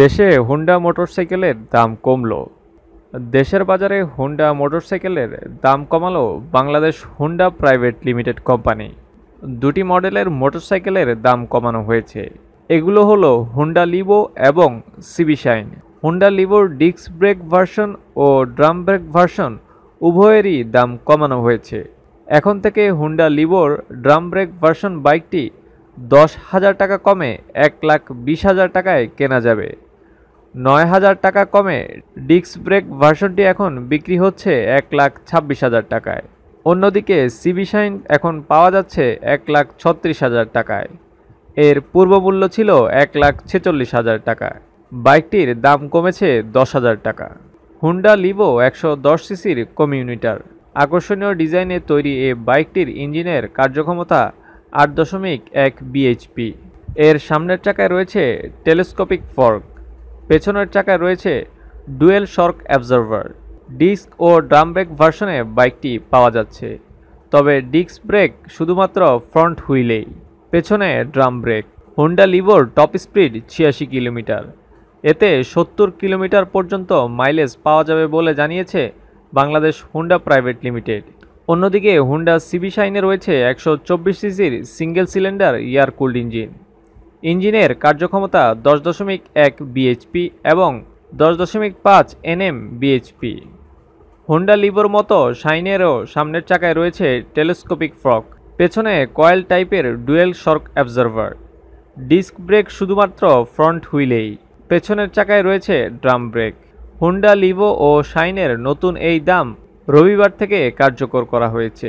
দেশে হুন্ডা মোটরসাইকেলের দাম কমল দেশের বাজারে হুন্ডা মোটরসাইকেলের দাম কমালো Bangladesh Honda private limited company দুটি মডেলের মোটরসাইকেলের দাম কমানো হয়েছে এগুলো হলো হুন্ডা লিবো এবং সিবিশাইন হুন্ডা লিবোর ডিস্ক ব্রেক ভার্সন ও ড্রাম ব্রেক ভার্সন উভয়েরই দাম কমানো হয়েছে এখন থেকে হুন্ডা লিবোর ড্রাম ব্রেক ভার্সন বাইকটি দশ হাজার টাকা কমে এক লাখ বিশ হাজার টাকায় কেনা যাবে নয় হাজার টাকা কমে ডিস্ক ব্রেক ভার্সনটি এখন বিক্রি হচ্ছে এক লাখ ছাব্বিশ হাজার টাকায় অন্যদিকে সিবি সাইন এখন পাওয়া যাচ্ছে এক লাখ ছত্রিশ হাজার টাকায় এর পূর্বমূল্য ছিল এক লাখ ছেচল্লিশ হাজার টাকা বাইকটির দাম কমেছে দশ হাজার টাকা হুন্ডা লিভো একশো দশ সিসির কমিউনিটার আকর্ষণীয় ডিজাইনে তৈরি এ বাইকটির ইঞ্জিনের কার্যক্ষমতা আট দশমিক এক বিএইচপি এর সামনের চাকায় রয়েছে টেলিস্কোপিক ফর্ক পেছনের চাকায় রয়েছে ডুয়েল শর্ক অ্যাবজার্ভার ডিস্ক ও ড্রাম ব্রেক ভার্সনে বাইকটি পাওয়া যাচ্ছে তবে ডিস্ক ব্রেক শুধুমাত্র ফ্রন্ট হুইলেই পেছনে ড্রাম ব্রেক হোন্ডা লিভোর টপ স্পিড ছিয়াশি কিলোমিটার এতে সত্তর কিলোমিটার পর্যন্ত মাইলেজ পাওয়া যাবে বলে জানিয়েছে বাংলাদেশ হুন্ডা প্রাইভেট লিমিটেড অন্যদিকে হুন্ডা সিবি শাইনে রয়েছে একশো চব্বিশ সিসির single cylinder air cooled engine ইঞ্জিনের কার্যক্ষমতা দশ দশমিক এক বিএইচপি এবং দশ দশমিক পাঁচ এনএম বিএইচপি হুন্ডা লিভোর মতো শাইনেরও সামনের চাকায় রয়েছে টেলিস্কোপিক ফ্রক পেছনে কয়েল টাইপের dual shock absorber disc brake শুধুমাত্র ফ্রন্ট হুইলেই পেছনের চাকায় রয়েছে ড্রাম ব্রেক হুন্ডা লিভো ও শাইনের নতুন এই দাম রবিবার থেকে কার্যকর করা হয়েছে